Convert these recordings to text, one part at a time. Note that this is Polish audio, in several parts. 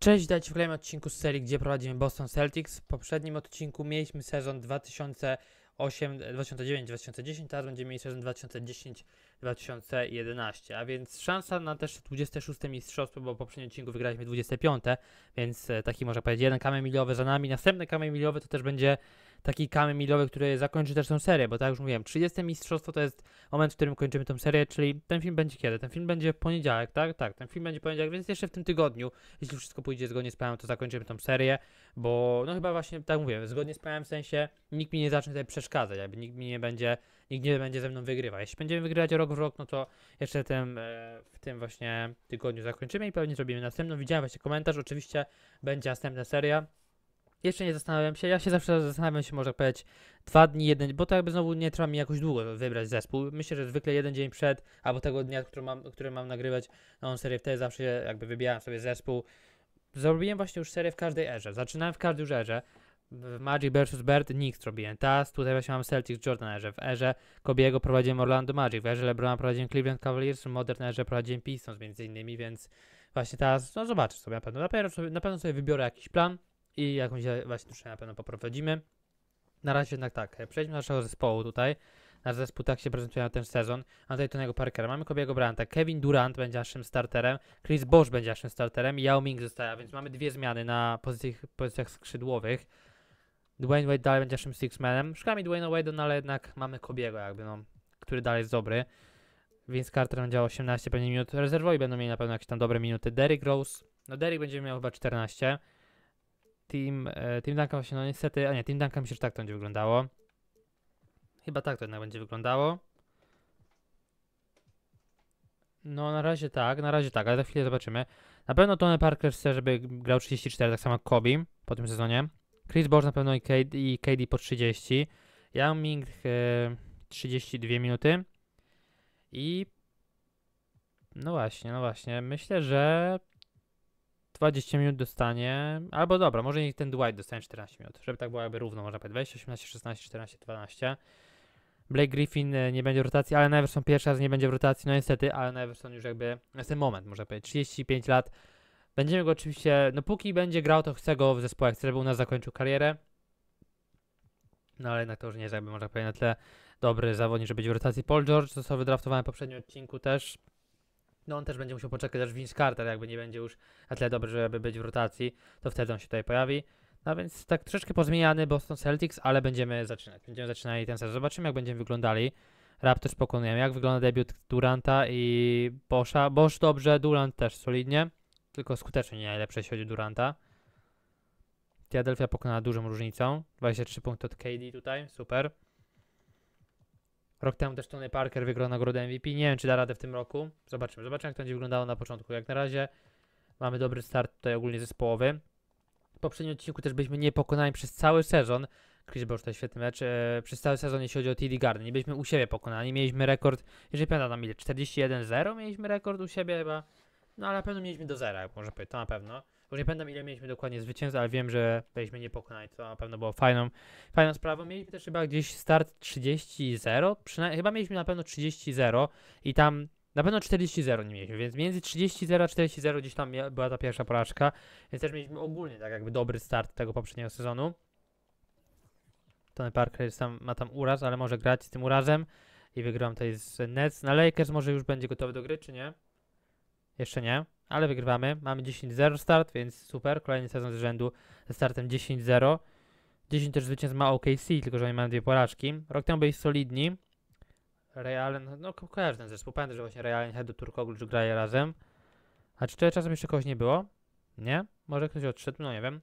Cześć, dajcie w kolejnym odcinku z serii, gdzie prowadzimy Boston Celtics. W poprzednim odcinku mieliśmy sezon 2008, 2009, 2010, teraz będziemy mieli sezon 2010, 2011. A więc szansa na też 26 mistrzostwo, bo w poprzednim odcinku wygraliśmy 25, więc e, taki można powiedzieć jeden kamień milowy za nami. Następny kamień milowy to też będzie taki kamień milowy, który zakończy też tę serię, bo tak jak już mówiłem, 30 mistrzostwo to jest moment, w którym kończymy tę serię, czyli ten film będzie kiedy? Ten film będzie w poniedziałek, tak? Tak, ten film będzie w poniedziałek, więc jeszcze w tym tygodniu, jeśli wszystko pójdzie zgodnie z planem, to zakończymy tę serię, bo no chyba właśnie, tak mówiłem, zgodnie z planem w sensie nikt mi nie zacznie tutaj przeszkadzać, jakby nikt mi nie będzie, nikt nie będzie ze mną wygrywał. Jeśli będziemy wygrywać rok w rok, no to jeszcze tym, e, w tym właśnie tygodniu zakończymy i pewnie zrobimy następną. Widziałem właśnie komentarz, oczywiście będzie następna seria. Jeszcze nie zastanawiam się. Ja się zawsze zastanawiam się, może powiedzieć, dwa dni, jeden, bo to jakby znowu nie trzeba mi jakoś długo wybrać zespół. Myślę, że zwykle jeden dzień przed, albo tego dnia, który mam, który mam nagrywać na serię, wtedy zawsze jakby wybieram sobie zespół. Zrobiłem właśnie już serię w każdej erze. Zaczynałem w każdej już erze. W Magic vs. Bird nikt zrobiłem. Taz, tutaj właśnie mam Celtics Jordan erze, w erze Kobiego prowadziłem Orlando Magic, w erze LeBrona prowadziłem Cleveland Cavaliers, w Modern erze prowadziłem Pistons między innymi, więc właśnie teraz, no zobaczę sobie na pewno, na pewno sobie, na pewno sobie wybiorę jakiś plan, i jakąś właśnie drużynę na pewno poprowadzimy. Na razie jednak tak, e, przejdźmy do naszego zespołu tutaj. Nasz zespół tak się prezentuje na ten sezon. a Anthony Tonego Parkera, mamy Kobiego Branta, Kevin Durant będzie naszym starterem, Chris Bosch będzie naszym starterem, Yao Ming zostaje, więc mamy dwie zmiany na pozycjach, pozycjach skrzydłowych. Dwayne Wade dalej będzie naszym sixmanem. Szukamy Dwayne Wade'a, no ale jednak mamy Kobiego jakby, no, który dalej jest dobry. Więc Carter będzie 18 pewnie minut rezerwowi, będą mieli na pewno jakieś tam dobre minuty. Derrick Rose, no Derrick będzie miał chyba 14. Team, e, team Duncan właśnie, no niestety, a nie, Team Duncan myślę, że tak to będzie wyglądało. Chyba tak to jednak będzie wyglądało. No na razie tak, na razie tak, ale za chwilę zobaczymy. Na pewno Tony Parker chce, żeby grał 34, tak samo jak Kobe po tym sezonie. Chris Bosh na pewno i KD, i KD po 30. Yao Ming e, 32 minuty. I no właśnie, no właśnie. Myślę, że 20 minut dostanie, albo dobra, może niech ten Dwight dostanie 14 minut, żeby tak było jakby równo, można powiedzieć, 20, 18, 16, 14, 12. Blake Griffin e, nie będzie w rotacji, ale Iverson pierwszy raz nie będzie w rotacji, no niestety, ale Iverson już jakby, jest ten moment, można powiedzieć, 35 lat. Będziemy go oczywiście, no póki będzie grał, to chcę go w zespole, chcę, żeby u nas zakończył karierę. No ale jednak to już nie jest jakby, można powiedzieć, na tyle dobry zawodnik, żeby być w rotacji. Paul George został wydraftowany w poprzednim odcinku też, no on też będzie musiał poczekać aż Vince Carter jakby nie będzie już na tyle dobry, żeby być w rotacji, to wtedy on się tutaj pojawi. No więc tak troszeczkę pozmieniany Boston Celtics, ale będziemy zaczynać. Będziemy zaczynali ten sezon. Zobaczymy jak będziemy wyglądali. Raptors pokonujemy. Jak wygląda debiut Duranta i Boscha? Bosz dobrze, Durant też solidnie. Tylko skutecznie nie najlepsze jeśli chodzi o Duranta. Philadelphia pokonała dużą różnicą. 23 punkty od KD tutaj, super. Rok temu też Tony Parker wygrał nagrodę MVP. Nie wiem, czy da radę w tym roku. Zobaczymy. Zobaczymy, jak to będzie wyglądało na początku. Jak na razie mamy dobry start tutaj ogólnie zespołowy. W poprzednim odcinku też byliśmy niepokonani przez cały sezon. Chris Bosh to świetny mecz. Eee, przez cały sezon, jeśli chodzi o TD Garden, nie byliśmy u siebie pokonani. Mieliśmy rekord, jeżeli pamiętam, ile? 41-0 mieliśmy rekord u siebie chyba. No ale na pewno mieliśmy do zera, jak można powiedzieć, to na pewno bo nie pamiętam ile mieliśmy dokładnie zwycięzców, ale wiem, że byliśmy niepokonani, to na pewno było fajną, fajną sprawą. Mieliśmy też chyba gdzieś start 30-0, chyba mieliśmy na pewno 30-0 i tam na pewno 40-0 nie mieliśmy, więc między 30-0 a 40-0 gdzieś tam była ta pierwsza porażka, więc też mieliśmy ogólnie tak jakby dobry start tego poprzedniego sezonu. Tony Parker jest tam, ma tam uraz, ale może grać z tym urazem i wygram tutaj z Nets. Na no, Lakers może już będzie gotowy do gry, czy nie? Jeszcze nie ale wygrywamy. Mamy 10-0 start, więc super. Kolejny sezon z rzędu ze startem 10-0. 10 też zwycięstw ma OKC, tylko że oni mają dwie porażki. Rok temu byli solidni. Realen, no kojarzę ten zespół. Pamiętam, że właśnie Realen, Hedu, Turkoglu grają razem. A czy tutaj czasem jeszcze kogoś nie było? Nie? Może ktoś odszedł? No nie wiem.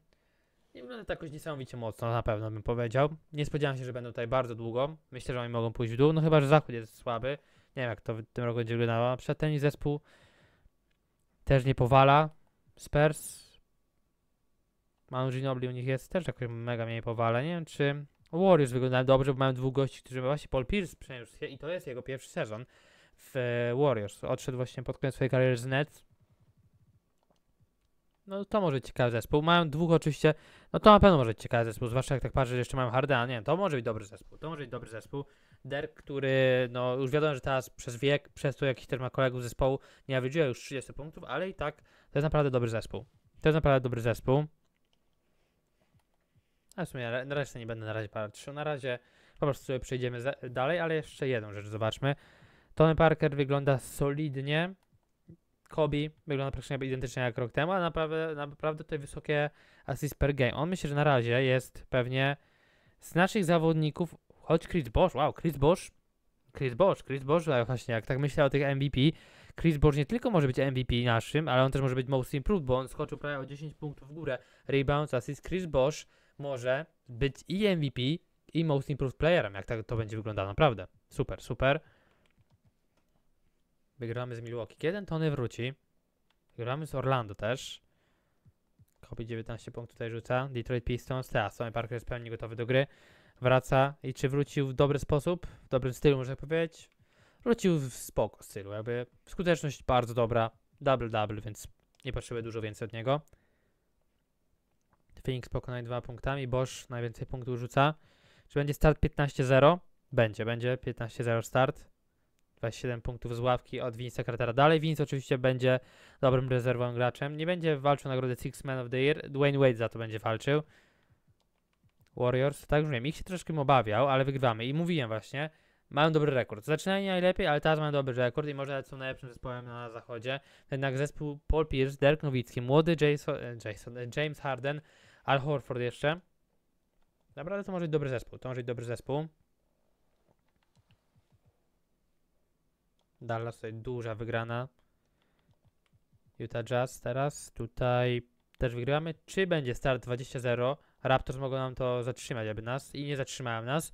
Nie wygląda to jakoś niesamowicie mocno, na pewno bym powiedział. Nie spodziewałem się, że będą tutaj bardzo długo. Myślę, że oni mogą pójść w dół, no chyba, że zachód jest słaby. Nie wiem, jak to w tym roku będzie wyglądało. Przed ten zespół też nie powala. Spurs. Manu Ginobili u nich jest też jakoś mega mniej powala. Nie wiem, czy Warriors wyglądają dobrze, bo mają dwóch gości, którzy właśnie Paul Pierce przeniósł się i to jest jego pierwszy sezon w e, Warriors. Odszedł właśnie pod koniec swojej kariery z Nets. No to może być ciekawy zespół. Mają dwóch oczywiście, no to na pewno może być ciekawy zespół, zwłaszcza jak tak patrzę, że jeszcze mają Hardena, nie wiem, to może być dobry zespół, to może być dobry zespół. Derk, który no już wiadomo, że teraz przez wiek, przez to jakiś ma kolegów zespołu nie nawiedziła już 30 punktów, ale i tak to jest naprawdę dobry zespół. To jest naprawdę dobry zespół. A w sumie na, resztę razie nie będę na razie patrzył. Na razie po prostu sobie przejdziemy dalej, ale jeszcze jedną rzecz zobaczmy. Tony Parker wygląda solidnie. Kobi wygląda praktycznie identycznie jak rok temu, a naprawdę, naprawdę tutaj wysokie assist per game. On myślę, że na razie jest pewnie z naszych zawodników choć Chris Bosch, wow, Chris Bosch, Chris Bosch, Chris Bosch, ale właśnie jak tak myślę o tych MVP, Chris Bosch nie tylko może być MVP naszym, ale on też może być most improved, bo on skoczył prawie o 10 punktów w górę, rebounds, assist, Chris Bosch może być i MVP, i most improved playerem, jak tak to będzie wyglądało, naprawdę, super, super. Wygramy z Milwaukee, kiedy Tony wróci? Wygramy z Orlando też. Kobi 19 punktów tutaj rzuca. Detroit Pistons. Teraz Tony Parker jest w pełni gotowy do gry wraca i czy wrócił w dobry sposób, w dobrym stylu, można powiedzieć. Wrócił w spoko stylu, jakby skuteczność bardzo dobra, double-double, więc nie potrzebuję dużo więcej od niego. Phoenix pokonany dwa punktami, Bosch najwięcej punktów rzuca. Czy będzie start 15-0? Będzie, będzie 15-0 start. 27 punktów z ławki od Vincea Cartera. Dalej Vince oczywiście będzie dobrym rezerwowym graczem. Nie będzie walczył nagrody Six Man of the Year. Dwayne Wade za to będzie walczył. Warriors, tak już wiem, ich się troszkę obawiał, ale wygrywamy. I mówiłem właśnie, mają dobry rekord. Zaczynali najlepiej, ale teraz mają dobry rekord i może nawet są najlepszym zespołem na zachodzie. Jednak zespół Paul Pierce, Dirk Nowicki, młody Jason, e, Jason, e, James Harden, Al Horford jeszcze. Naprawdę to może być dobry zespół, to może być dobry zespół. Dallas tutaj duża wygrana. Utah Jazz teraz, tutaj też wygrywamy. Czy będzie start 20-0? Raptors mogą nam to zatrzymać, aby nas i nie zatrzymałem nas.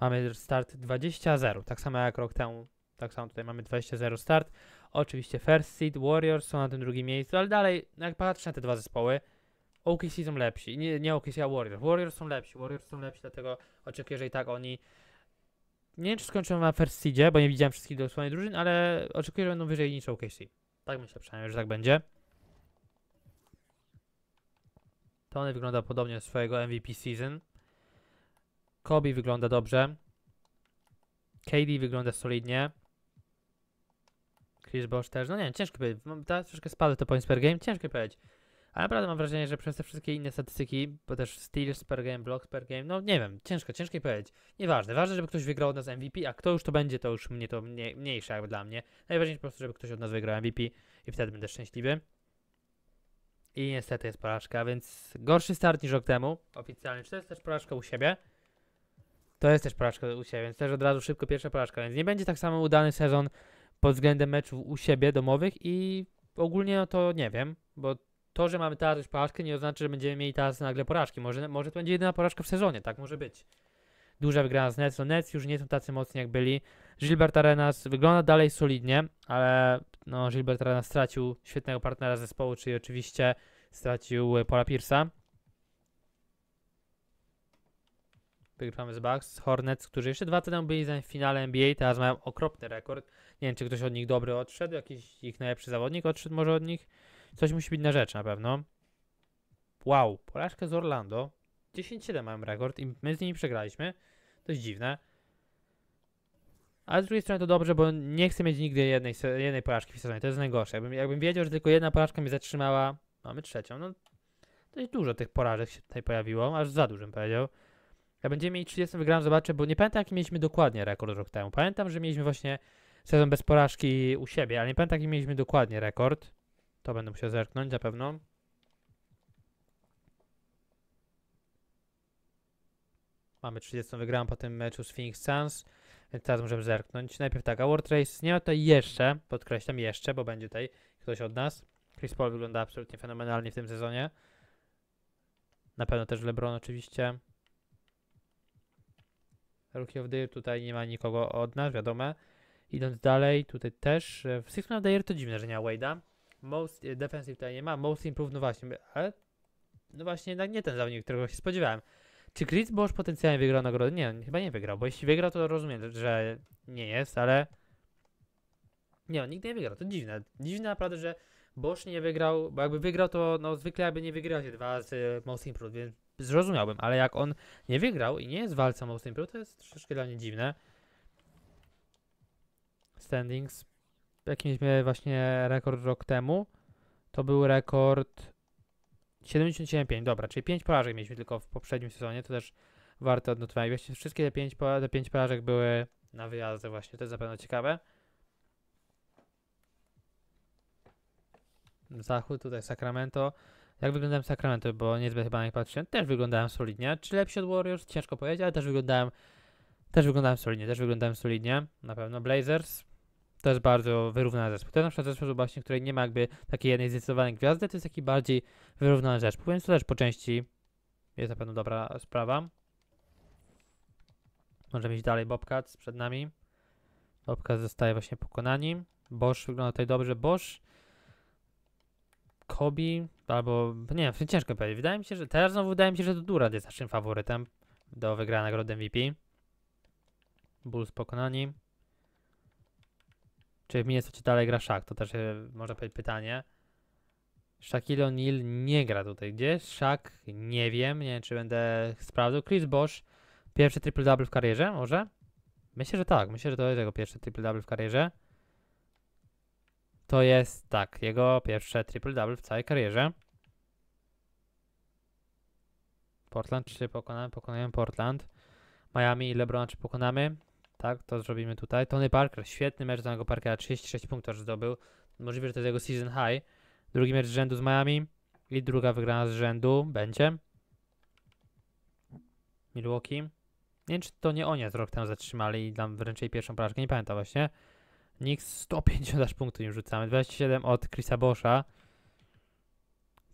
Mamy start 20-0, tak samo jak rok temu. Tak samo tutaj mamy 20-0 start. Oczywiście First Seed, Warriors są na tym drugim miejscu, ale dalej, no jak patrzę na te dwa zespoły, OKC są lepsi. Nie, nie OKC, a Warriors. Warriors są lepsi, Warriors są lepsi, dlatego oczekuję, że i tak oni nie wiem, czy skończyłem na first seedzie, bo nie widziałem wszystkich dosłownie drużyn, ale oczekuję, że będą wyżej niż OKC. Tak myślę przynajmniej, że tak będzie. Tony wygląda podobnie swojego MVP season. Kobe wygląda dobrze. KD wygląda solidnie. Chris Bosch też, no nie ciężko powiedzieć. Teraz troszkę spadły to points per game, ciężko powiedzieć. Ale naprawdę mam wrażenie, że przez te wszystkie inne statystyki, bo też steals per game, blocks per game, no nie wiem, ciężko, ciężko powiedzieć. Nieważne, ważne, żeby ktoś wygrał od nas MVP, a kto już to będzie, to już mnie to mniejsze jakby dla mnie. Najważniejsze po prostu, żeby ktoś od nas wygrał MVP i wtedy będę szczęśliwy. I niestety jest porażka, więc gorszy start niż rok temu. Oficjalnie, czy to jest też porażka u siebie? To jest też porażka u siebie, więc też od razu szybko pierwsza porażka, więc nie będzie tak samo udany sezon pod względem meczów u siebie domowych i ogólnie no to nie wiem, bo to, że mamy teraz już porażkę nie oznacza, że będziemy mieli teraz nagle porażki. Może, może to będzie jedyna porażka w sezonie, tak może być. Duża wygrana z Nets, no Nets już nie są tacy mocni jak byli. Gilbert Arenas wygląda dalej solidnie, ale no, Gilbert Rana stracił świetnego partnera zespołu, czyli oczywiście stracił e, Paula Pierce'a. Wygrywamy z Bucks, Hornets, którzy jeszcze dwa lata byli w finale NBA, teraz mają okropny rekord. Nie wiem, czy ktoś od nich dobry odszedł, jakiś ich najlepszy zawodnik odszedł może od nich. Coś musi być na rzecz na pewno. Wow, porażkę z Orlando. 10-7 mają rekord i my z nimi przegraliśmy. Dość dziwne. Ale z drugiej strony to dobrze, bo nie chcę mieć nigdy jednej, jednej porażki w sezonie. To jest najgorsze. Jakbym, jakbym wiedział, że tylko jedna porażka mnie zatrzymała, mamy trzecią, no dość dużo tych porażek się tutaj pojawiło, aż za dużo bym powiedział. Ja będziemy mieli 30 wygram, zobaczę, bo nie pamiętam jaki mieliśmy dokładnie rekord rok temu. Pamiętam, że mieliśmy właśnie sezon bez porażki u siebie, ale nie pamiętam jaki mieliśmy dokładnie rekord. To będę musiał zerknąć na pewno. Mamy 30 wygram po tym meczu z Phoenix Suns. Więc teraz możemy zerknąć. Najpierw tak, Award Race nie ma tutaj jeszcze, podkreślam jeszcze, bo będzie tutaj ktoś od nas. Chris Paul wygląda absolutnie fenomenalnie w tym sezonie. Na pewno też LeBron oczywiście. Rookie of the Year tutaj nie ma nikogo od nas, wiadomo. Idąc dalej, tutaj też e, w Six Man of the Year to dziwne, że nie ma Wade'a. Most e, Defensive tutaj nie ma, Most Improved no właśnie, ale no właśnie jednak nie ten zawodnik, którego się spodziewałem. Czy Chris Bosch potencjalnie wygrał nagrodę? Nie, chyba nie wygrał, bo jeśli wygrał, to rozumiem, że nie jest, ale... Nie, on nigdy nie wygrał, to dziwne. Dziwne naprawdę, że Bosch nie wygrał, bo jakby wygrał, to no zwykle by nie wygrał się dwa z y, Most Improved, więc zrozumiałbym, ale jak on nie wygrał i nie jest w walce Most Improved, to jest troszeczkę dla mnie dziwne. Standings. Jaki mieliśmy właśnie rekord rok temu? To był rekord 77,5, dobra, czyli 5 porażek mieliśmy tylko w poprzednim sezonie, to też warto odnotować. wszystkie te 5, te 5 porażek były na wyjazdy właśnie, to jest zapewne ciekawe. Zachód, tutaj Sacramento. Jak wyglądałem Sacramento, bo niezbyt chyba jak patrzyłem, też wyglądałem solidnie. Czy lepsi od Warriors? Ciężko powiedzieć, ale też wyglądałem też wyglądałem solidnie, też wyglądałem solidnie, na pewno. Blazers, też bardzo wyrównany zespół. To jest na przykład zespół właśnie, której nie ma jakby takiej jednej zdecydowanej gwiazdy, to jest taki bardziej wyrównany zespół, więc to też po części jest na pewno dobra sprawa. Możemy iść dalej, Bobcats przed nami. Bobcats zostaje właśnie pokonani. Bosch wygląda tutaj dobrze. Bosch, Kobi, albo nie wiem, ciężko powiedzieć. Wydaje mi się, że teraz znowu wydaje mi się, że to Durant jest naszym faworytem do wygrania nagrody MVP. Bulls pokonani. Czy w Minnesota dalej gra Shaq? To też e, można powiedzieć pytanie. Shaquille O'Neal nie gra tutaj. Gdzie Shaq? Nie wiem. Nie wiem, czy będę sprawdzał. Chris Bosch. Pierwszy triple-double w karierze może? Myślę, że tak. Myślę, że to jest jego pierwszy triple-double w karierze. To jest, tak, jego pierwsze triple-double w całej karierze. Portland, czy pokonamy? Pokonujemy Portland. Miami i LeBron, czy pokonamy? tak, to zrobimy tutaj. Tony Parker, świetny mecz Tonego Parkera, 36 punktów zdobył. Możliwe, że to jest jego season high. Drugi mecz z rzędu z Miami i druga wygrana z rzędu będzie. Milwaukee. Nie wiem, czy to nie oni z rok temu zatrzymali i tam wręczyli pierwszą porażkę, nie pamiętam właśnie. Knicks 150 aż punktów im rzucamy, 27 od Chrisa Bosha.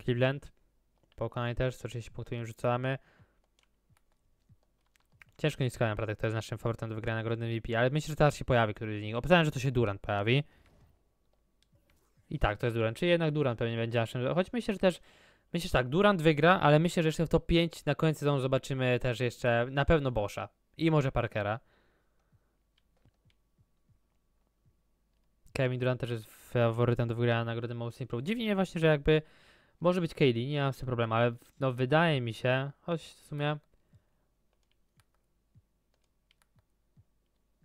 Cleveland pokonany też, 130 punktów im rzucamy. Ciężko nie skończyć naprawdę, kto jest naszym faworytem do wygrania nagrody MVP, ale myślę, że teraz się pojawi któryś z nich. Obstawiam, że to się Durant pojawi. I tak, to jest Durant. czy jednak Durant pewnie będzie naszym. Choć myślę, że też. Myślę, że tak, Durant wygra, ale myślę, że jeszcze w top 5 na końcu sezonu zobaczymy też jeszcze na pewno Bosha i może Parkera. Kevin Durant też jest faworytem do wygrania nagrody Most Improved. Dziwi mnie właśnie, że jakby może być KD, nie mam z tym problemu, ale no wydaje mi się, choć w sumie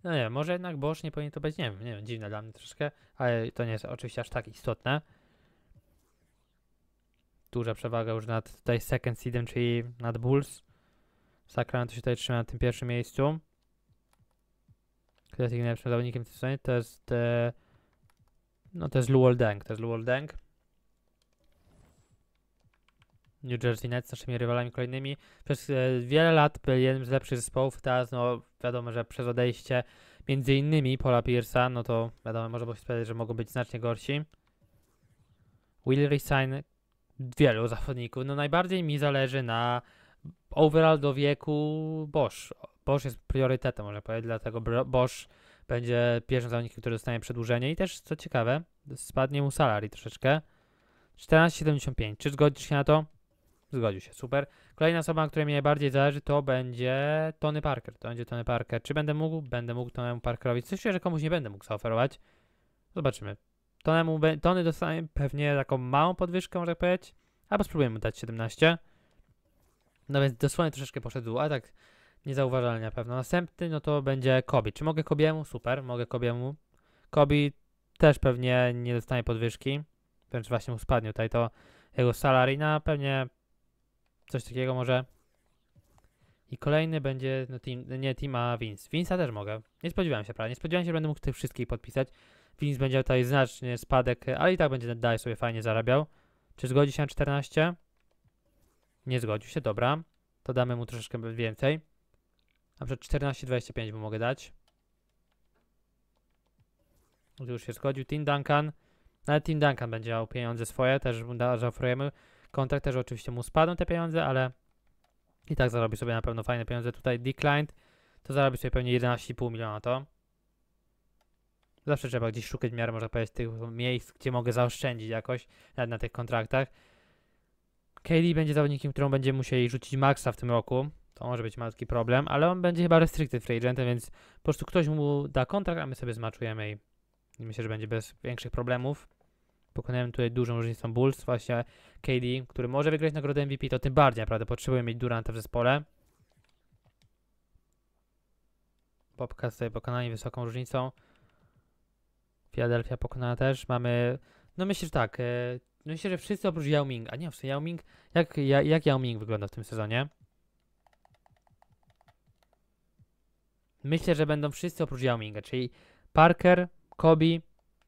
No nie, może jednak Bosch nie powinien to być, nie wiem, nie wiem, dziwne dla mnie troszkę, ale to nie jest oczywiście aż tak istotne. Duża przewaga już nad tutaj second seedem, czyli nad Bulls. Sacramento się tutaj trzyma na tym pierwszym miejscu. Kto jest ich najlepszym zawodnikiem w tym sezonie? To jest... E, no to jest Luol Deng, to jest Luol Deng. New Jersey Nets, naszymi rywalami kolejnymi. Przez e, wiele lat byli jednym z lepszych zespołów, teraz no wiadomo, że przez odejście między innymi Paula Pierce'a, no to wiadomo, może się powiedzieć, że mogą być znacznie gorsi. Will resign wielu zawodników. No najbardziej mi zależy na overall do wieku Bosch. Bosch jest priorytetem, można powiedzieć, dlatego Bosch będzie pierwszym zawodnikiem, który dostanie przedłużenie i też, co ciekawe, spadnie mu salary troszeczkę. 14,75. Czy zgodzisz się na to? Zgodził się, super. Kolejna osoba, na której mi najbardziej zależy, to będzie Tony Parker. To będzie Tony Parker. Czy będę mógł? Będę mógł Tonemu Parkerowi. Coś się, że komuś nie będę mógł zaoferować. Zobaczymy. Tonemu, Tony dostanie pewnie taką małą podwyżkę, można tak powiedzieć. Albo spróbujemy dać 17. No więc dosłownie troszeczkę poszedł, a tak niezauważalnie na pewno. Następny, no to będzie Kobi. Czy mogę Kobiemu? Super, mogę Kobiemu. Kobi też pewnie nie dostanie podwyżki. Wręcz właśnie mu spadnie tutaj to jego salarina. No, pewnie Coś takiego może. I kolejny będzie, no team, nie Team, a Vince. Vince'a też mogę. Nie spodziewałem się, prawda? Nie spodziewałem się, że będę mógł tych wszystkich podpisać. Vince będzie tutaj znacznie spadek, e, ale i tak będzie dalej sobie fajnie zarabiał. Czy zgodzi się na 14? Nie zgodził się, dobra. To damy mu troszeczkę więcej. Na przykład 14,25 mu mogę dać. Już się zgodził. Tim Duncan. Nawet Tim Duncan będzie miał pieniądze swoje, też mu zaoferujemy kontrakt, też oczywiście mu spadną te pieniądze, ale i tak zarobi sobie na pewno fajne pieniądze. Tutaj declined, to zarobi sobie pewnie 11,5 miliona to. Zawsze trzeba gdzieś szukać w miarę, można powiedzieć, tych miejsc, gdzie mogę zaoszczędzić jakoś na, na tych kontraktach. Kelly będzie zawodnikiem, którą będzie musieli rzucić Maxa w tym roku. To może być malutki problem, ale on będzie chyba restricted free agentem, więc po prostu ktoś mu da kontrakt, a my sobie zmaczujemy i myślę, że będzie bez większych problemów pokonałem tutaj dużą różnicą Bulls, właśnie KD, który może wygrać nagrodę MVP, to tym bardziej naprawdę potrzebuję mieć Duranta w zespole. Popka sobie pokonali wysoką różnicą. Philadelphia pokonana też. Mamy, no myślę, że tak, yy, myślę, że wszyscy oprócz Yao Ming, a nie, w Yao Ming, jak, jak, jak Yao Ming wygląda w tym sezonie? Myślę, że będą wszyscy oprócz Yao Minga, czyli Parker, Kobe,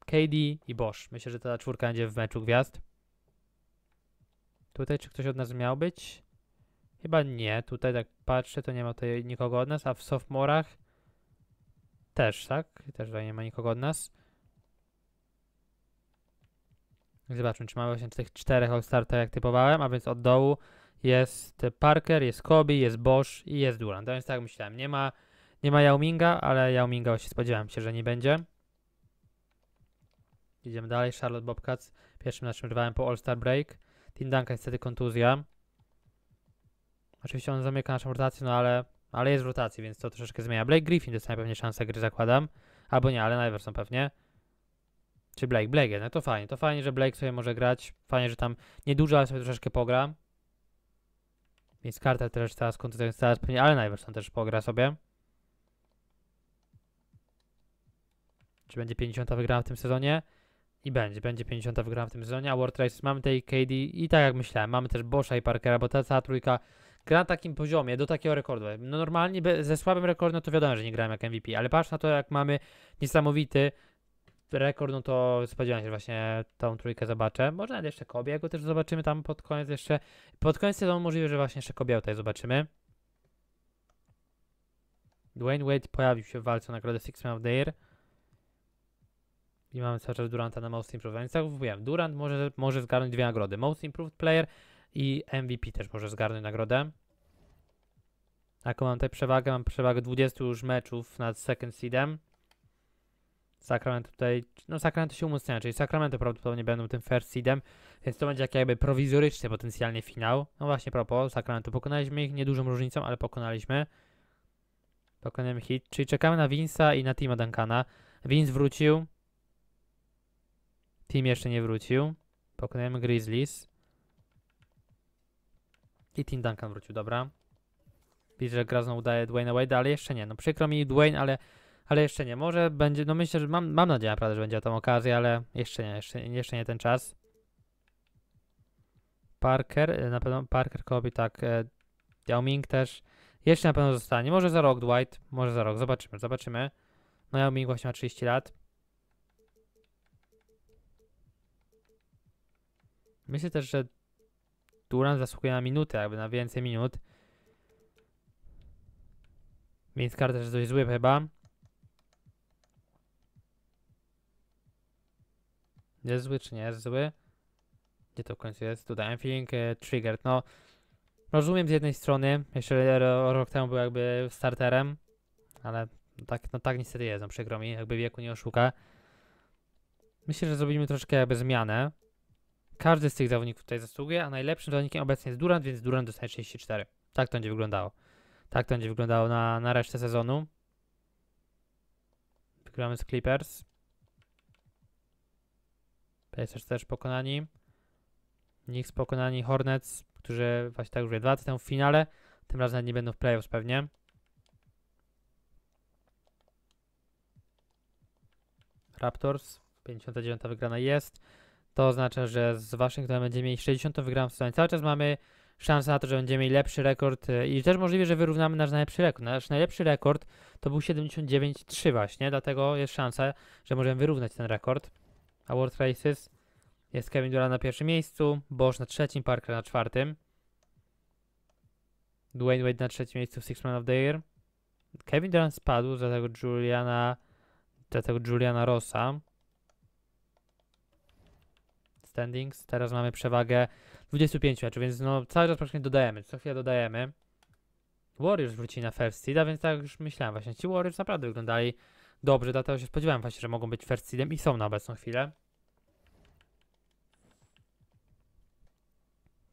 KD i Bosch. Myślę, że ta czwórka będzie w meczu gwiazd. Tutaj czy ktoś od nas miał być? Chyba nie. Tutaj tak patrzę, to nie ma tutaj nikogo od nas, a w sophomorach też, tak? Też tutaj nie ma nikogo od nas. Zobaczmy, czy mamy właśnie tych czterech All-Star, tak jak typowałem, a więc od dołu jest Parker, jest Kobe, jest Bosch i jest Durant. A więc tak myślałem, nie ma, nie ma Yao Minga, ale Yao Minga się spodziewałem się, że nie będzie. Idziemy dalej. Charlotte Bobcats pierwszym naszym rywalem po All-Star Break. Tim Duncan niestety kontuzja. Oczywiście on zamyka naszą rotację, no ale, ale jest w rotacji, więc to troszeczkę zmienia. Blake Griffin dostanie pewnie szansę gry, zakładam. Albo nie, ale są pewnie. Czy Blake? Blake no to fajnie. To fajnie, że Blake sobie może grać. Fajnie, że tam niedużo, ale sobie troszeczkę pogra. Więc Carter też teraz kontuzja, więc teraz pewnie Allen Iverson też pogra sobie. Czy będzie 50 wygrana w tym sezonie? I będzie, będzie 50 wygrana w tym sezonie, a World Race mamy tej KD i tak jak myślałem, mamy też Boscha i Parkera, bo ta cała trójka gra na takim poziomie, do takiego rekordu. No normalnie ze słabym rekordem no to wiadomo, że nie grałem jak MVP, ale patrz na to jak mamy niesamowity rekord, no to spodziewam się właśnie tą trójkę zobaczę. Może nawet jeszcze Kobiego też zobaczymy tam pod koniec jeszcze. Pod koniec sezonu możliwe, że właśnie jeszcze Kobiego tutaj zobaczymy. Dwayne Wade pojawił się w walce o nagrodę Six Man of the Year i mamy cały czas Duranta na Most Improved, więc tak jak mówiłem, Durant może, może zgarnąć dwie nagrody, Most Improved Player i MVP też może zgarnąć nagrodę. Jaką mam tutaj przewagę? Mam przewagę 20 już meczów nad second seedem. Sacramento tutaj, no Sacramento się umocnia, czyli Sacramento prawdopodobnie będą tym first seedem, więc to będzie jakby prowizoryczny potencjalnie finał. No właśnie propos, Sacramento pokonaliśmy ich niedużą różnicą, ale pokonaliśmy. Pokonujemy hit, czyli czekamy na Vince'a i na Tima Duncana. Vince wrócił, Team jeszcze nie wrócił. Pokonujemy Grizzlies. I Team Duncan wrócił, dobra. Widzę, że Grazną udaje Dwayne Wade, ale jeszcze nie. No przykro mi Dwayne, ale, ale jeszcze nie. Może będzie, no myślę, że mam, mam nadzieję naprawdę, że będzie tam okazja, okazję, ale jeszcze nie, jeszcze, jeszcze nie ten czas. Parker, e, na pewno Parker, Kobe, tak, e, Ming też. Jeszcze na pewno zostanie. Może za rok Dwight, może za rok. Zobaczymy, zobaczymy. No Ming właśnie ma 30 lat. Myślę też, że Duran zasługuje na minutę, jakby na więcej minut. Więc karta jest dość zły chyba. Jest zły czy nie jest zły? Gdzie to w końcu jest? Tutaj Amphiling, e, Triggered. No, rozumiem z jednej strony, jeszcze rok temu był jakby starterem, ale tak, no tak niestety jest, no przykro mi, jakby wieku nie oszuka. Myślę, że zrobimy troszkę jakby zmianę. Każdy z tych zawodników tutaj zasługuje, a najlepszym zawodnikiem obecnie jest Durant, więc Durant dostaje 34. Tak to będzie wyglądało. Tak to będzie wyglądało na, na resztę sezonu. Wygramy z Clippers. Pacers też pokonani. Knicks pokonani, Hornets, którzy właśnie tak już dwa lata temu w finale. Tym razem nie będą w playoffs pewnie. Raptors, 59 wygrana jest. To oznacza, że z Waszyngtonem będziemy mieli 60 wygraną w stanie. Cały czas mamy szansę na to, że będziemy mieli lepszy rekord y, i też możliwe, że wyrównamy nasz najlepszy rekord. Nasz najlepszy rekord to był 79,3 właśnie, dlatego jest szansa, że możemy wyrównać ten rekord. A World Races jest Kevin Durant na pierwszym miejscu, Bosch na trzecim, Parker na czwartym. Dwayne Wade na trzecim miejscu w Six Man of the Year. Kevin Durant spadł, dlatego Juliana, dlatego Juliana Rossa standings. Teraz mamy przewagę 25 meczów, więc no cały czas praktycznie dodajemy, co chwilę dodajemy. Warriors wróci na first seed, a więc tak już myślałem właśnie, ci Warriors naprawdę wyglądali dobrze, dlatego się spodziewałem właśnie, że mogą być first seedem i są na obecną chwilę.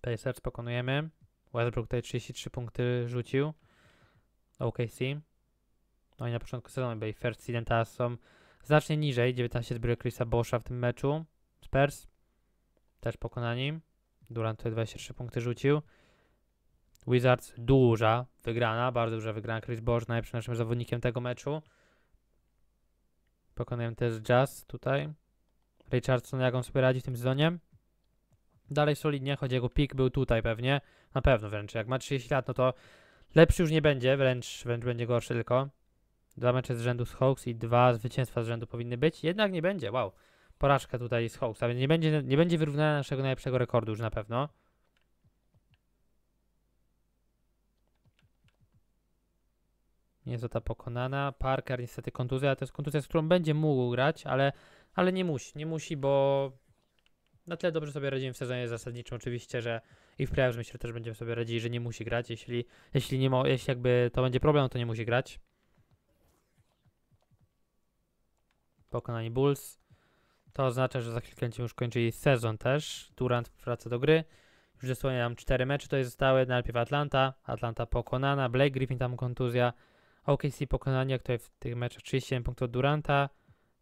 Pacers pokonujemy. Westbrook tutaj 33 punkty rzucił. OKC. No i na początku sezonu byli first seedem, teraz są znacznie niżej, 19 zbiórek Chrisa Boscha w tym meczu. Spurs też pokonani. Durant tutaj 23 punkty rzucił. Wizards duża wygrana, bardzo duża wygrana. Chris Bosh najlepszym naszym zawodnikiem tego meczu. Pokonujemy też Jazz tutaj. Richardson, jak on sobie radzi w tym sezonie? Dalej solidnie, choć jego pik był tutaj pewnie. Na pewno wręcz. Jak ma 30 lat, no to lepszy już nie będzie, wręcz, wręcz będzie gorszy tylko. Dwa mecze z rzędu z Hawks i dwa zwycięstwa z rzędu powinny być. Jednak nie będzie, wow porażkę tutaj z Hawks, więc nie będzie, nie będzie wyrównania naszego najlepszego rekordu już na pewno. Minnesota pokonana. Parker niestety kontuzja, to jest kontuzja, z którą będzie mógł grać, ale, ale nie musi. Nie musi, bo na tyle dobrze sobie radzimy w sezonie zasadniczym oczywiście, że i w playoffs myślę też będziemy sobie radzili, że nie musi grać. Jeśli, jeśli, nie ma jeśli jakby to będzie problem, to nie musi grać. Pokonani Bulls. To oznacza, że za chwilkę będziemy już kończyli sezon też. Durant wraca do gry. Już dosłownie nam cztery mecze to jest zostały. Najpierw Atlanta. Atlanta pokonana. Blake Griffin tam kontuzja. OKC pokonanie, tutaj w tych meczach 37 punktów od Duranta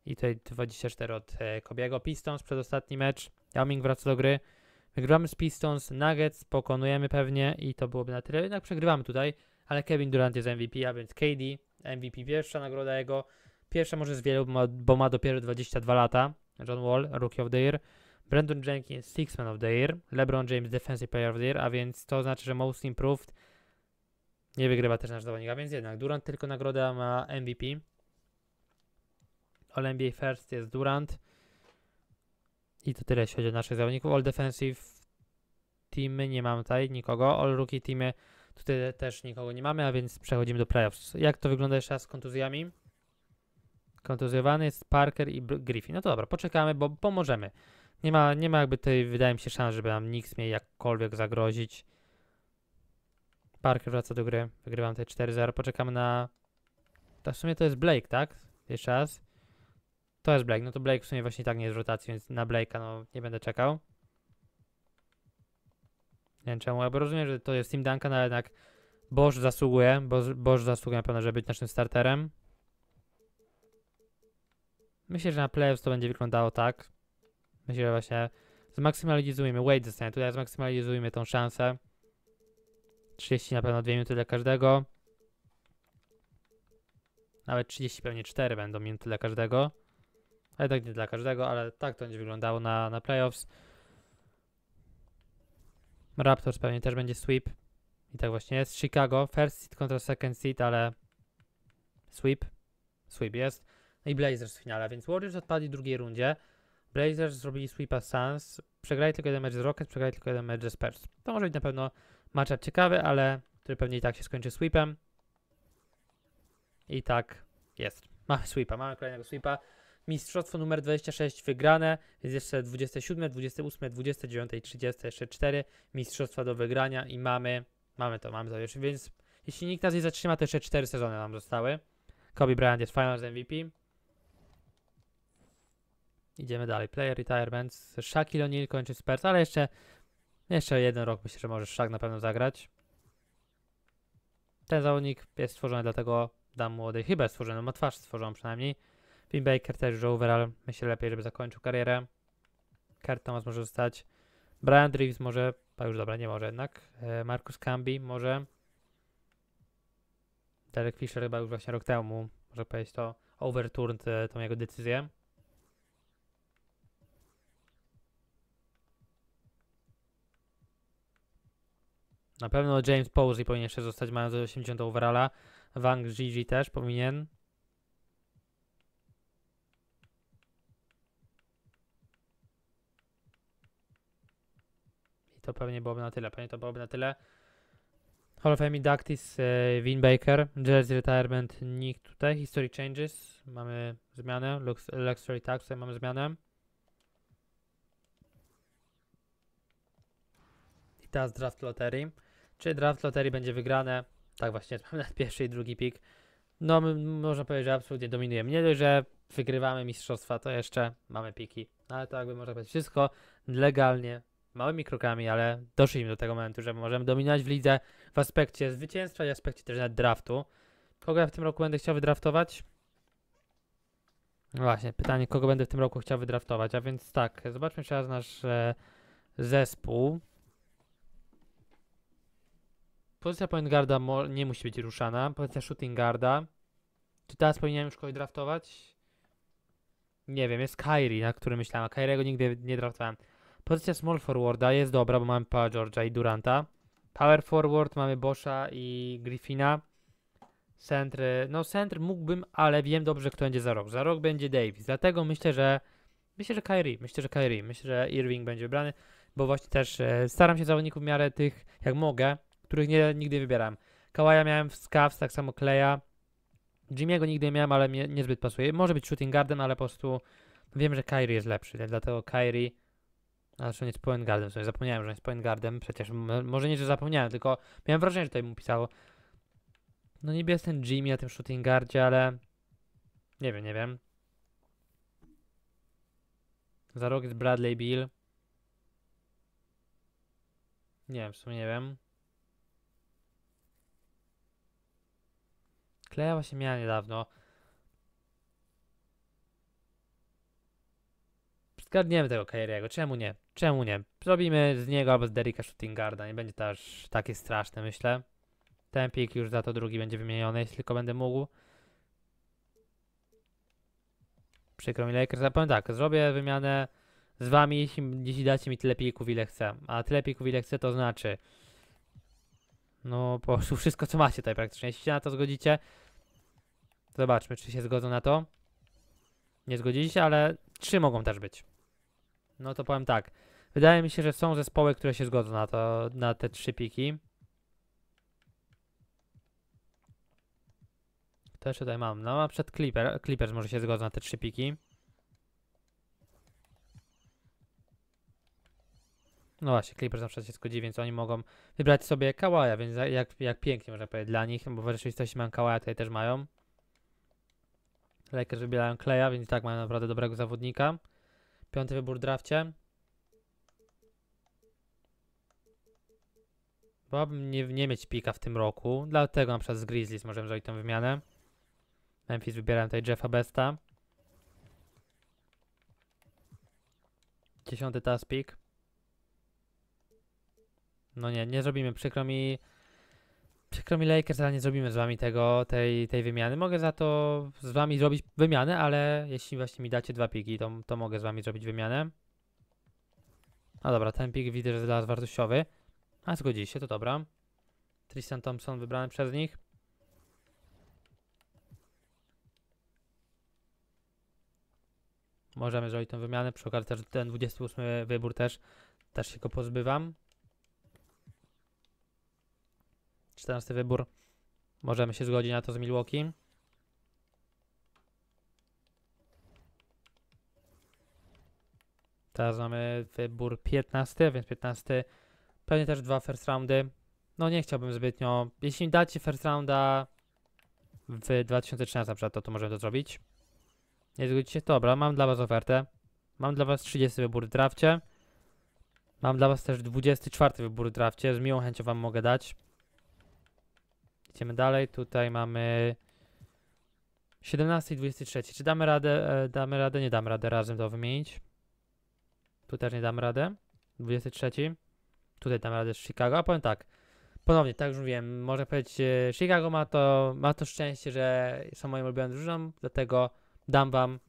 i tutaj 24 od e, Kobiego. Pistons przedostatni mecz. Jaoming wraca do gry. Wygrywamy z Pistons, Nuggets pokonujemy pewnie i to byłoby na tyle. Jednak przegrywamy tutaj, ale Kevin Durant jest MVP, a więc KD, MVP pierwsza nagroda jego. Pierwsza może z wielu, bo ma dopiero 22 lata, John Wall, Rookie of the Year, Brandon Jenkins, sixman of the Year, LeBron James, Defensive Player of the Year, a więc to znaczy, że Most Improved nie wygrywa też nasz zawodnik, a więc jednak Durant tylko nagroda ma MVP. All NBA First jest Durant. I to tyle, jeśli chodzi o naszych zawodników. All Defensive Teamy nie mam tutaj nikogo. All Rookie Teamy tutaj też nikogo nie mamy, a więc przechodzimy do playoffs. Jak to wygląda jeszcze raz z kontuzjami? Kontuzjowany jest Parker i Griffin. No to dobra, poczekamy, bo pomożemy. Nie ma, nie ma jakby tej, wydaje mi się, szans, żeby nam nikt mnie jakkolwiek zagrozić. Parker wraca do gry. Wygrywam te 4-0. Poczekamy na... To w sumie to jest Blake, tak? Jeszcze raz. To jest Blake. No to Blake w sumie właśnie tak nie jest w rotacji, więc na Blake'a no nie będę czekał. Nie wiem czemu, bo rozumiem, że to jest Team Duncan, ale jednak Bosch zasługuje. Bosch, Bosch zasługuje na pewno, żeby być naszym starterem. Myślę, że na playoffs to będzie wyglądało tak. Myślę, że właśnie zmaksymalizujemy. Wade zostanie tutaj, zmaksymalizujmy tą szansę. 30 na pewno 2 minuty dla każdego. Nawet 30 pewnie 4 będą minuty dla każdego. Ale tak nie dla każdego, ale tak to będzie wyglądało na, na playoffs. Raptors pewnie też będzie sweep. I tak właśnie jest. Chicago, first seed kontra second seed, ale sweep. Sweep jest. No i Blazers w finale, więc Warriors odpadli w drugiej rundzie. Blazers zrobili sweepa Suns, przegrali tylko jeden mecz z Rockets, przegrali tylko jeden mecz z Spurs. To może być na pewno matchup ciekawy, ale który pewnie i tak się skończy sweepem. I tak jest. Mamy sweepa, mamy kolejnego sweepa. Mistrzostwo numer 26 wygrane, jest jeszcze 27, 28, 29 i 30, jeszcze 4 mistrzostwa do wygrania i mamy, mamy to, mamy to więc jeśli nikt nas nie zatrzyma, to jeszcze 4 sezony nam zostały. Kobe Bryant jest finals MVP, Idziemy dalej. Player retirements. Shaquille O'Neal kończy Spurs, ale jeszcze, jeszcze jeden rok myślę, że może Shaq na pewno zagrać. Ten zawodnik jest stworzony dlatego dam młody, chyba jest stworzony, ma twarz stworzoną przynajmniej. Finn Baker też już overall, myślę lepiej, żeby zakończył karierę. Kurt Thomas może zostać. Brian Reeves może, a już dobra, nie może jednak. E, Marcus Camby może. Derek Fisher chyba już właśnie rok temu, może powiedzieć to, overturned e, tą jego decyzję. Na pewno James Posey powinien jeszcze zostać, mając 80 overalla. Wang Gigi też powinien. I to pewnie byłoby na tyle. Pewnie to byłoby na tyle. Hall of Fame Inductis, e, Winbaker, Jersey Retirement, nikt tutaj, History Changes, mamy zmianę, Lux, Luxury Tax, tutaj mamy zmianę. I teraz Draft Lottery czy draft loterii będzie wygrane. Tak właśnie, mamy pierwszy i drugi pik. No, my, można powiedzieć, że absolutnie dominujemy. Nie dość, że wygrywamy mistrzostwa, to jeszcze mamy piki. No, ale to jakby można powiedzieć wszystko legalnie, małymi krokami, ale doszliśmy do tego momentu, że możemy dominować w lidze w aspekcie zwycięstwa i aspekcie też nawet draftu. Kogo ja w tym roku będę chciał wydraftować? No właśnie, pytanie, kogo będę w tym roku chciał wydraftować, a więc tak, zobaczmy jeszcze raz nasz e, zespół. Pozycja point guarda nie musi być ruszana. Pozycja shooting guarda. Czy teraz powinienem już kogoś draftować? Nie wiem, jest Kyrie, na który myślałem, a Kyriego nigdy nie draftowałem. Pozycja small forwarda jest dobra, bo mamy Pa Georgia i Duranta. Power forward mamy Bosha i Griffina. Centry, no centry mógłbym, ale wiem dobrze, kto będzie za rok. Za rok będzie Davis, dlatego myślę, że myślę, że Kyrie, myślę, że Kyrie, myślę, że Irving będzie wybrany, bo właśnie też e, staram się zawodników w miarę tych, jak mogę, których nie, nigdy nie wybieram. Kawaja miałem w Scavs, tak samo Kleja. Jimmy'ego nigdy nie miałem, ale mnie niezbyt pasuje. Może być Shooting Garden, ale po prostu wiem, że Kyrie jest lepszy, nie? dlatego Kyrie... A zresztą nie jest Point Guardem, sumie zapomniałem, że jest Point Guardem, przecież może nie, że zapomniałem, tylko miałem wrażenie, że tutaj mu pisało. No niby jest ten Jimmy na tym Shooting Guardzie, ale... Nie wiem, nie wiem. Za rok jest Bradley Bill. Nie wiem, w sumie nie wiem. Kleja właśnie miała niedawno. Zgadniemy tego Kairiego, czemu nie? Czemu nie? Zrobimy z niego albo z Derricka Shootingarda, nie będzie to aż takie straszne, myślę. Ten pik już za to drugi będzie wymieniony, jeśli tylko będę mógł. Przykro mi Lakers, ja powiem tak, zrobię wymianę z wami, jeśli, jeśli dacie mi tyle pików, ile chcę. A tyle pików, ile chcę, to znaczy... No, po prostu wszystko, co macie tutaj praktycznie. Jeśli się na to zgodzicie, Zobaczmy, czy się zgodzą na to. Nie zgodzili się, ale trzy mogą też być. No to powiem tak. Wydaje mi się, że są zespoły, które się zgodzą na, to, na te trzy piki. Też jeszcze tutaj mam. No, a przed Clipper, Clippers może się zgodzą na te trzy piki. No właśnie, Clippers na przykład się zgodzi, więc oni mogą wybrać sobie Kawaja, więc jak, jak pięknie można powiedzieć dla nich, bo w rzeczywistości mają Kawaja, tutaj też mają. Lakers wybierają Kleja, więc i tak mają naprawdę dobrego zawodnika. Piąty wybór w drafcie. Wolałbym nie, nie mieć pika w tym roku, dlatego na przykład z Grizzlies możemy zrobić tę wymianę. Memphis wybierają tutaj Jeffa Besta. Dziesiąty task pick. No nie, nie zrobimy, przykro mi. Przykro mi Lakers, ale nie zrobimy z wami tego, tej, tej wymiany. Mogę za to z wami zrobić wymianę, ale jeśli właśnie mi dacie dwa piki, to, to mogę z wami zrobić wymianę. No dobra, ten pik widzę, że jest dla nas wartościowy. A zgodzi się, to dobra. Tristan Thompson wybrany przez nich. Możemy zrobić tę wymianę. Przy okazji też ten 28 wybór też, też się go pozbywam. 14 wybór. Możemy się zgodzić na to z Milwaukee. Teraz mamy wybór 15, więc 15 pewnie też dwa first roundy. No nie chciałbym zbytnio. Jeśli dacie first rounda w 2013 na przykład, to, to możemy to zrobić. Nie zgodzicie się? Dobra, mam dla was ofertę. Mam dla was 30 wybór w drafcie. Mam dla was też 24 wybór w drafcie. Z miłą chęcią wam mogę dać. Idziemy dalej, tutaj mamy 17 i 23. Czy damy radę? E, damy radę? Nie damy radę razem to wymienić. Tu też nie damy radę. 23. Tutaj damy radę z Chicago. A powiem tak, ponownie, tak już mówiłem, można powiedzieć, e, Chicago ma to, ma to szczęście, że są moim ulubionym drużyną, dlatego dam wam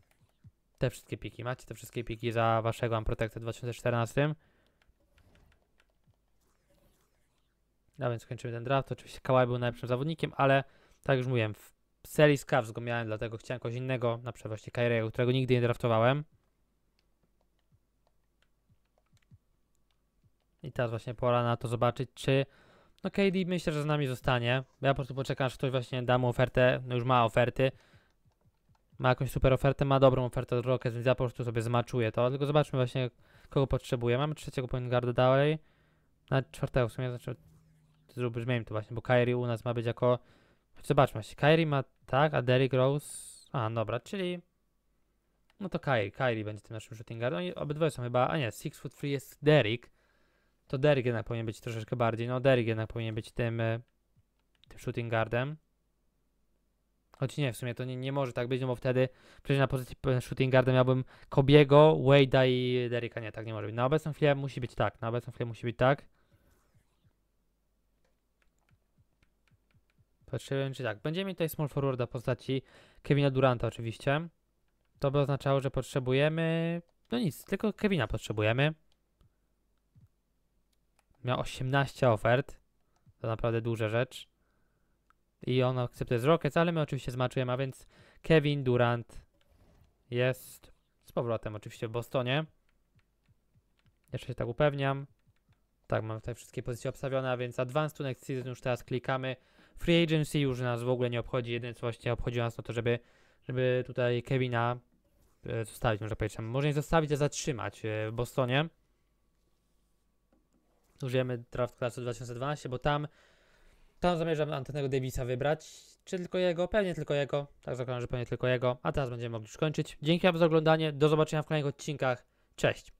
te wszystkie piki. Macie te wszystkie piki za waszego Amprotekta 2014. No więc kończymy ten draft. Oczywiście Kawhi był najlepszym zawodnikiem, ale tak już mówiłem, w serii Cavs go miałem, dlatego chciałem kogoś innego, na przykład właśnie Kyrie'ego, którego nigdy nie draftowałem. I teraz właśnie pora na to zobaczyć, czy no KD myślę, że z nami zostanie. Ja po prostu poczekam, aż ktoś właśnie da mu ofertę, no już ma oferty. Ma jakąś super ofertę, ma dobrą ofertę od Rockets, więc ja po prostu sobie zmaczuję to. Tylko zobaczmy właśnie, kogo potrzebujemy. Mamy trzeciego point guarda dalej. Na czwartego w sumie, znaczy zrobimy to właśnie, bo Kairi u nas ma być jako... Zobaczmy się Kairi ma tak, a Derrick Rose... A, dobra, czyli... No to Kairi, Kairi będzie tym naszym shooting guardem. Oni no obydwoje są chyba... A nie, Six Foot Free jest Derrick. To Derrick jednak powinien być troszeczkę bardziej. No Derrick jednak powinien być tym... E, tym shooting guardem. Choć nie, w sumie to nie, nie może tak być, no bo wtedy przecież na pozycji e, shooting guardem miałbym Kobiego, Wade'a i Derricka. Nie, tak nie może być. Na obecną chwilę musi być tak. Na obecną chwilę musi być tak. Patrzyłem, czy tak. Będziemy mieć tutaj small forwarda w postaci Kevina Duranta oczywiście. To by oznaczało, że potrzebujemy... No nic, tylko Kevina potrzebujemy. Miał 18 ofert. To naprawdę duża rzecz. I on akceptuje z Rockets, ale my oczywiście zmaczujemy, a więc Kevin Durant jest z powrotem oczywiście w Bostonie. Jeszcze się tak upewniam. Tak, mam tutaj wszystkie pozycje obstawione, a więc Advanced to Next Season już teraz klikamy. Free agency już nas w ogóle nie obchodzi, jedyne co właśnie obchodzi nas to, to żeby, żeby tutaj Kevina e, zostawić, może powiedzieć. Może nie zostawić, a zatrzymać e, w Bostonie. Użyjemy draft klasy 2012, bo tam, tam zamierzam Antonego Davisa wybrać. Czy tylko jego? Pewnie tylko jego. Tak zakładam, że pewnie tylko jego. A teraz będziemy mogli już kończyć. Dzięki wam za oglądanie. Do zobaczenia w kolejnych odcinkach. Cześć!